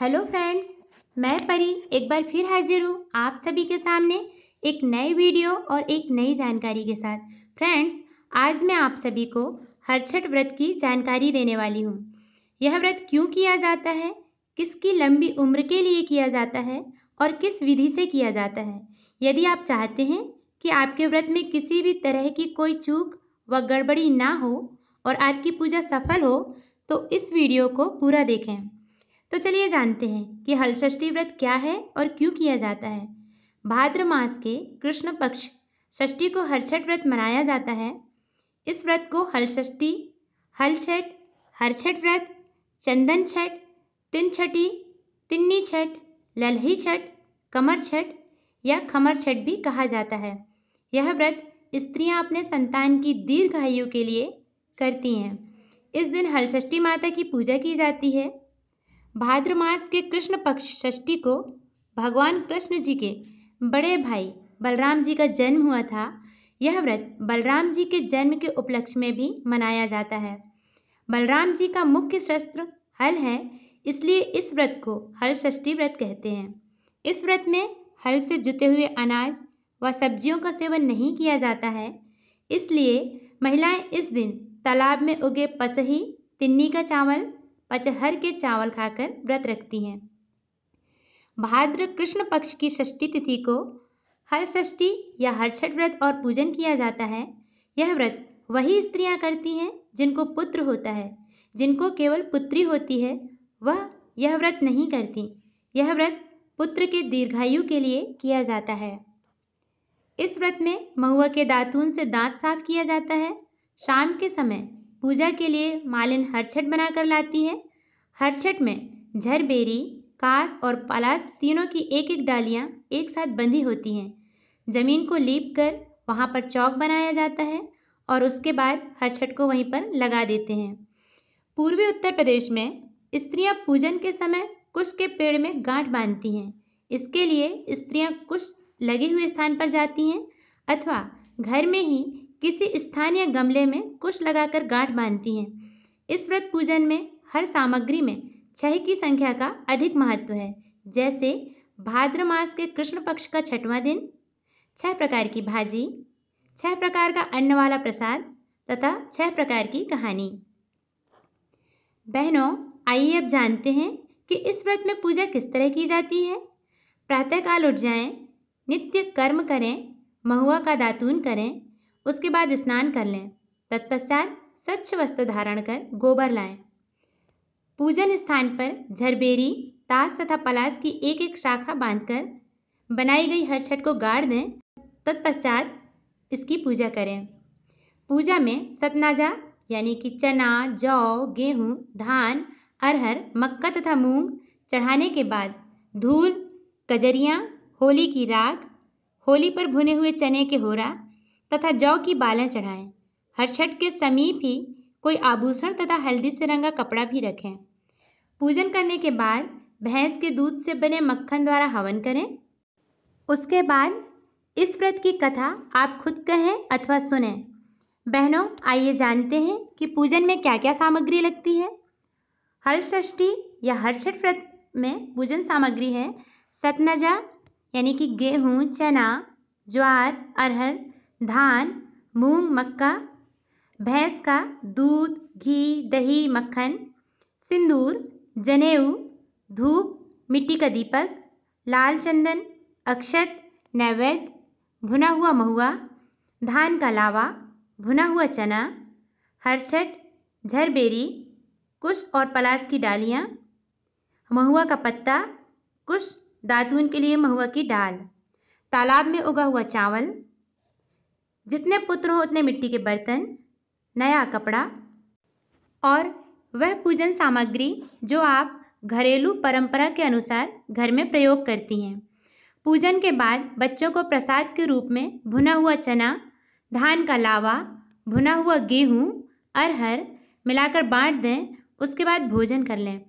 Hello friends मैं परी एक बार फिर हाजिर हूँ आप सभी के सामने एक नए वीडियो और एक नई जानकारी के साथ फ्रेंड्स आज मैं आप सभी को हर छठ व्रत की जानकारी देने वाली हूँ यह व्रत क्यों किया जाता है किसकी लंबी उम्र के लिए किया जाता है और किस विधि से किया जाता है यदि आप चाहते हैं कि आपके व्रत में किसी भी तरह की कोई चूक व गड़बड़ी ना हो और आपकी पूजा सफल हो तो इस वीडियो को पूरा देखें तो चलिए जानते हैं कि हलषष्ठी व्रत क्या है और क्यों किया जाता है भाद्र मास के कृष्ण पक्ष षष्ठी को हरछठ व्रत मनाया जाता है इस व्रत को हल षष्ठी हल छठ हरछठ व्रत चंदन छठ तिन छठी तिन्नी छठ लल्ही छठ कमर छठ या खमर छठ भी कहा जाता है यह व्रत स्त्रियां अपने संतान की दीर्घ आयु के लिए करती हैं इस दिन हलषष्ठी माता की पूजा की जाती है भाद्र मास के कृष्ण पक्ष षष्ठी को भगवान कृष्ण जी के बड़े भाई बलराम जी का जन्म हुआ था यह व्रत बलराम जी के जन्म के उपलक्ष्य में भी मनाया जाता है बलराम जी का मुख्य शस्त्र हल है इसलिए इस व्रत को हल षष्ठी व्रत कहते हैं इस व्रत में हल से जुते हुए अनाज व सब्जियों का सेवन नहीं किया जाता है इसलिए महिलाएं इस दिन तालाब में उगे पसही तिन्नी का चावल पचहर के चावल खाकर व्रत रखती हैं भाद्र कृष्ण पक्ष की षष्ठी तिथि को हर षष्ठी या हर छठ व्रत और पूजन किया जाता है यह व्रत वही स्त्रियां करती हैं जिनको पुत्र होता है जिनको केवल पुत्री होती है वह यह व्रत नहीं करती यह व्रत पुत्र के दीर्घायु के लिए किया जाता है इस व्रत में महुआ के दातून से दांत साफ किया जाता है शाम के समय पूजा के लिए मालिन हर छठ बना कर लाती है हर छठ में झरबेरी कास और पलास तीनों की एक एक डालियाँ एक साथ बंधी होती हैं ज़मीन को लीप कर वहाँ पर चौक बनाया जाता है और उसके बाद हर छठ को वहीं पर लगा देते हैं पूर्वी उत्तर प्रदेश में स्त्रियाँ पूजन के समय कुश के पेड़ में गांठ बांधती हैं इसके लिए स्त्रियाँ कुश लगे हुए स्थान पर जाती हैं अथवा घर में ही किसी स्थानीय गमले में कुश लगाकर गांठ बांधती हैं इस व्रत पूजन में हर सामग्री में छः की संख्या का अधिक महत्व है जैसे भाद्र मास के कृष्ण पक्ष का छठवां दिन छह प्रकार की भाजी छह प्रकार का अन्न वाला प्रसाद तथा छह प्रकार की कहानी बहनों आइए अब जानते हैं कि इस व्रत में पूजा किस तरह की जाती है प्रातःकाल उठ जाएं, नित्य कर्म करें महुआ का दातून करें उसके बाद स्नान कर लें तत्पश्चात स्वच्छ वस्त्र धारण कर गोबर लाएँ पूजन स्थान पर झरबेरी ताश तथा पलाश की एक एक शाखा बांधकर बनाई गई हर छठ को गाड़ दें तत्पश्चात इसकी पूजा करें पूजा में सतनाजा यानी कि चना जौ गेहूँ धान अरहर मक्का तथा मूंग चढ़ाने के बाद धूल कजरियाँ होली की राग होली पर भुने हुए चने के होरा तथा जौ की बालें चढ़ाएं हर छठ के समीप ही कोई आभूषण तथा हल्दी से रंगा कपड़ा भी रखें पूजन करने के बाद भैंस के दूध से बने मक्खन द्वारा हवन करें उसके बाद इस व्रत की कथा आप खुद कहें अथवा सुने बहनों आइए जानते हैं कि पूजन में क्या क्या सामग्री लगती है हर षष्ठी या हर छठ व्रत में पूजन सामग्री है सतनजा यानी कि गेहूँ चना ज्वार अरहर धान मूंग मक्का भैंस का दूध घी दही मक्खन सिंदूर जनेऊ धूप मिट्टी का दीपक लाल चंदन अक्षत नैवेद्य भुना हुआ महुआ धान का लावा भुना हुआ चना हरछट झरबेरी कुश और पलास की डालियाँ महुआ का पत्ता कुश दातून के लिए महुआ की डाल तालाब में उगा हुआ चावल जितने पुत्र हों उतने मिट्टी के बर्तन नया कपड़ा और वह पूजन सामग्री जो आप घरेलू परंपरा के अनुसार घर में प्रयोग करती हैं पूजन के बाद बच्चों को प्रसाद के रूप में भुना हुआ चना धान का लावा भुना हुआ गेहूँ अरहर मिलाकर बांट दें उसके बाद भोजन कर लें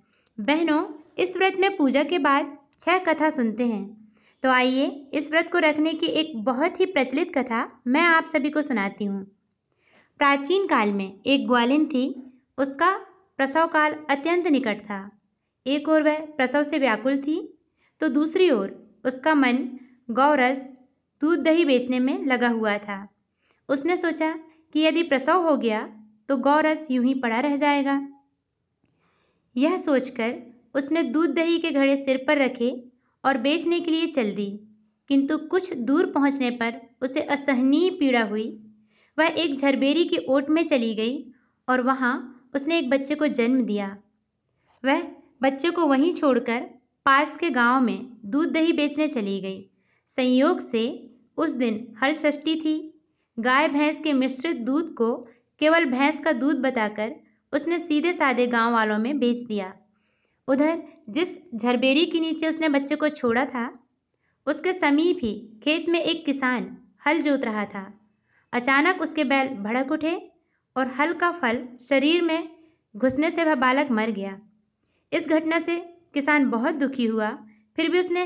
बहनों इस व्रत में पूजा के बाद छह कथा सुनते हैं तो आइए इस व्रत को रखने की एक बहुत ही प्रचलित कथा मैं आप सभी को सुनाती हूँ प्राचीन काल में एक ग्वालिन थी उसका प्रसव काल अत्यंत निकट था एक ओर वह प्रसव से व्याकुल थी तो दूसरी ओर उसका मन गौरस दूध दही बेचने में लगा हुआ था उसने सोचा कि यदि प्रसव हो गया तो गौरस यूं ही पड़ा रह जाएगा यह सोचकर उसने दूध दही के घड़े सिर पर रखे और बेचने के लिए चल दी किंतु कुछ दूर पहुँचने पर उसे असहनीय पीड़ा हुई वह एक झरबेरी की ओट में चली गई और वहाँ उसने एक बच्चे को जन्म दिया वह बच्चे को वहीं छोड़कर पास के गांव में दूध दही बेचने चली गई संयोग से उस दिन हल षष्टी थी गाय भैंस के मिश्रित दूध को केवल भैंस का दूध बताकर उसने सीधे साधे गांव वालों में बेच दिया उधर जिस झरबेरी के नीचे उसने बच्चे को छोड़ा था उसके समीप ही खेत में एक किसान हल जोत रहा था अचानक उसके बैल भड़क उठे और हल का फल शरीर में घुसने से वह बालक मर गया इस घटना से किसान बहुत दुखी हुआ फिर भी उसने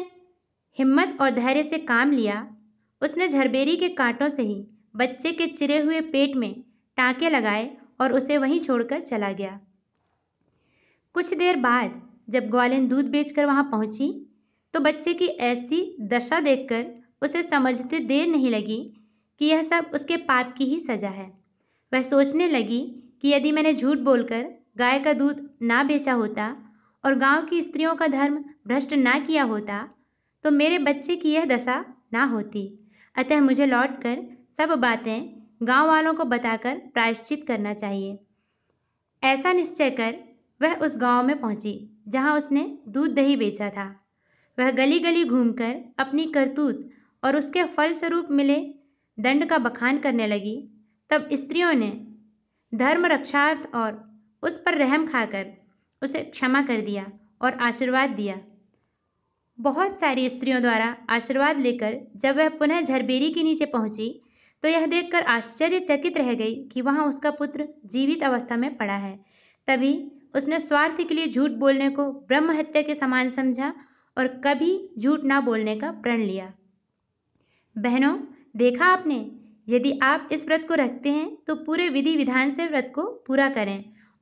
हिम्मत और धैर्य से काम लिया उसने झरबेरी के कांटों से ही बच्चे के चिरे हुए पेट में टाँके लगाए और उसे वहीं छोड़कर चला गया कुछ देर बाद जब ग्वालियन दूध बेचकर वहाँ पहुँची तो बच्चे की ऐसी दशा देखकर उसे समझते देर नहीं लगी कि यह सब उसके पाप की ही सज़ा है वह सोचने लगी कि यदि मैंने झूठ बोलकर गाय का दूध ना बेचा होता और गांव की स्त्रियों का धर्म भ्रष्ट ना किया होता तो मेरे बच्चे की यह दशा ना होती अतः मुझे लौटकर सब बातें गांव वालों को बताकर प्रायश्चित करना चाहिए ऐसा निश्चय कर वह उस गांव में पहुंची जहां उसने दूध दही बेचा था वह गली गली घूमकर अपनी करतूत और उसके फलस्वरूप मिले दंड का बखान करने लगी तब स्त्रियों ने धर्म रक्षार्थ और उस पर रहम खाकर उसे क्षमा कर दिया और आशीर्वाद दिया बहुत सारी स्त्रियों द्वारा आशीर्वाद लेकर जब वह पुनः झरबेरी के नीचे पहुंची तो यह देखकर आश्चर्यचकित रह गई कि वहाँ उसका पुत्र जीवित अवस्था में पड़ा है तभी उसने स्वार्थ के लिए झूठ बोलने को ब्रह्म हत्या के समान समझा और कभी झूठ ना बोलने का प्रण लिया बहनों देखा आपने यदि आप इस व्रत को रखते हैं तो पूरे विधि विधान से व्रत को पूरा करें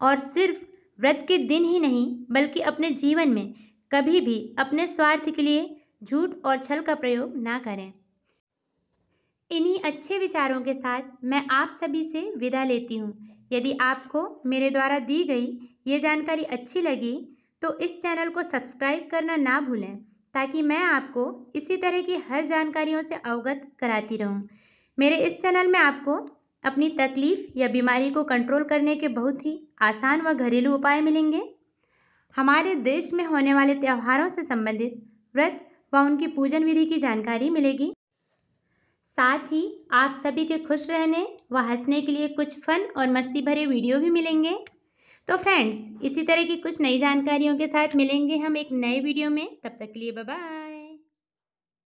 और सिर्फ व्रत के दिन ही नहीं बल्कि अपने जीवन में कभी भी अपने स्वार्थ के लिए झूठ और छल का प्रयोग ना करें इन्हीं अच्छे विचारों के साथ मैं आप सभी से विदा लेती हूँ यदि आपको मेरे द्वारा दी गई ये जानकारी अच्छी लगी तो इस चैनल को सब्सक्राइब करना ना भूलें ताकि मैं आपको इसी तरह की हर जानकारियों से अवगत कराती रहूं। मेरे इस चैनल में आपको अपनी तकलीफ़ या बीमारी को कंट्रोल करने के बहुत ही आसान व घरेलू उपाय मिलेंगे हमारे देश में होने वाले त्योहारों से संबंधित व्रत व उनकी पूजन विधि की जानकारी मिलेगी साथ ही आप सभी के खुश रहने व हंसने के लिए कुछ फन और मस्ती भरे वीडियो भी मिलेंगे तो फ्रेंड्स इसी तरह की कुछ नई जानकारियों के साथ मिलेंगे हम एक नए वीडियो में तब तक के लिए बाय